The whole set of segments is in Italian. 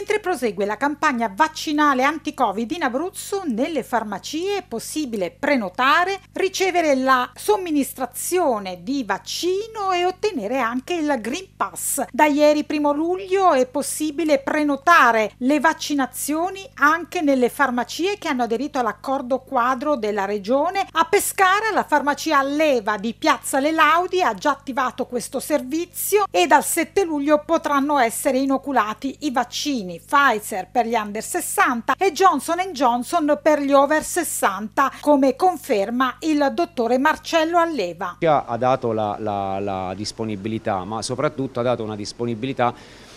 Mentre prosegue la campagna vaccinale anti-Covid in Abruzzo, nelle farmacie è possibile prenotare, ricevere la somministrazione di vaccino e ottenere anche il Green Pass. Da ieri 1 luglio è possibile prenotare le vaccinazioni anche nelle farmacie che hanno aderito all'accordo quadro della regione. A Pescara la farmacia Leva di Piazza Le Laudi ha già attivato questo servizio e dal 7 luglio potranno essere inoculati i vaccini vaccini Pfizer per gli under 60 e Johnson Johnson per gli over 60, come conferma il dottore Marcello Alleva. Ha dato la, la, la disponibilità, ma soprattutto ha dato una disponibilità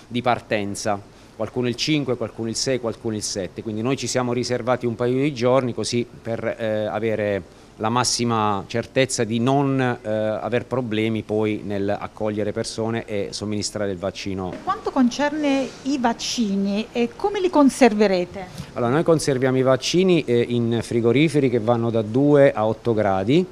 di partenza qualcuno il 5, qualcuno il 6, qualcuno il 7, quindi noi ci siamo riservati un paio di giorni così per eh, avere la massima certezza di non eh, aver problemi poi nel accogliere persone e somministrare il vaccino. Per quanto concerne i vaccini, eh, come li conserverete? Allora, noi conserviamo i vaccini eh, in frigoriferi che vanno da 2 a 8 gradi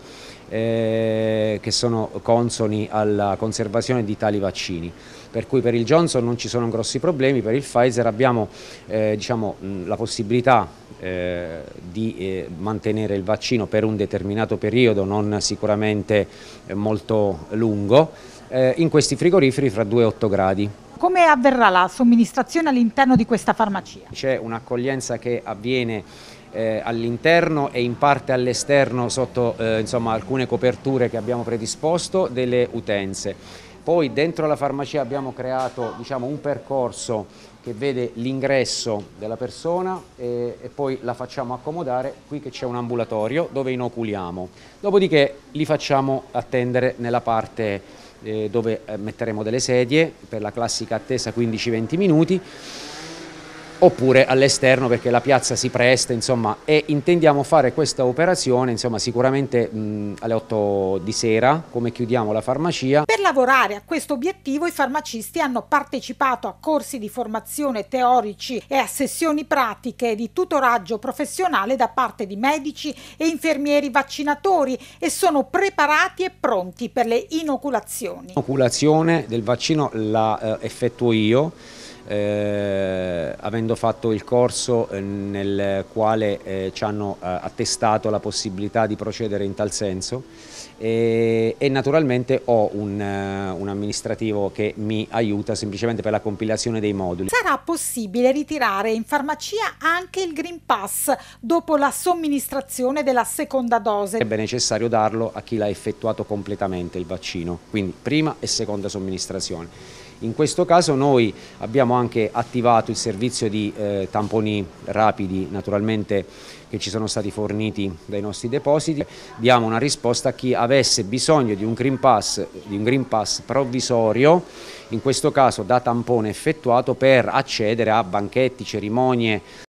eh, che sono consoni alla conservazione di tali vaccini. Per cui per il Johnson non ci sono grossi problemi, per il Pfizer abbiamo eh, diciamo, la possibilità eh, di eh, mantenere il vaccino per un determinato periodo, non sicuramente eh, molto lungo, eh, in questi frigoriferi fra 2 e 8 gradi come avverrà la somministrazione all'interno di questa farmacia? C'è un'accoglienza che avviene eh, all'interno e in parte all'esterno sotto eh, insomma, alcune coperture che abbiamo predisposto delle utenze. Poi dentro la farmacia abbiamo creato diciamo, un percorso che vede l'ingresso della persona e, e, poi la facciamo accomodare qui che c'è un ambulatorio dove inoculiamo. Dopodiché li facciamo attendere nella parte eh, dove eh, metteremo delle sedie per la classica attesa 15-20 minuti oppure all'esterno perché la piazza si presta insomma, e intendiamo fare questa operazione insomma, sicuramente mh, alle 8 di sera come chiudiamo la farmacia. Per lavorare a questo obiettivo i farmacisti hanno partecipato a corsi di formazione teorici e a sessioni pratiche di tutoraggio professionale da parte di medici e infermieri vaccinatori e sono preparati e pronti per le inoculazioni. L'inoculazione del vaccino la eh, effettuo io eh, avendo fatto il corso eh, nel quale eh, ci hanno eh, attestato la possibilità di procedere in tal senso e, e naturalmente ho un, un amministrativo che mi aiuta semplicemente per la compilazione dei moduli. Sarà possibile ritirare in farmacia anche il Green Pass dopo la somministrazione della seconda dose? È necessario darlo a chi l'ha effettuato completamente il vaccino, quindi prima e seconda somministrazione. In questo caso noi abbiamo anche attivato il servizio di eh, tamponi rapidi, naturalmente che ci sono stati forniti dai nostri depositi. Diamo una risposta a chi avesse bisogno di un Green Pass, un green pass provvisorio, in questo caso da tampone effettuato per accedere a banchetti, cerimonie,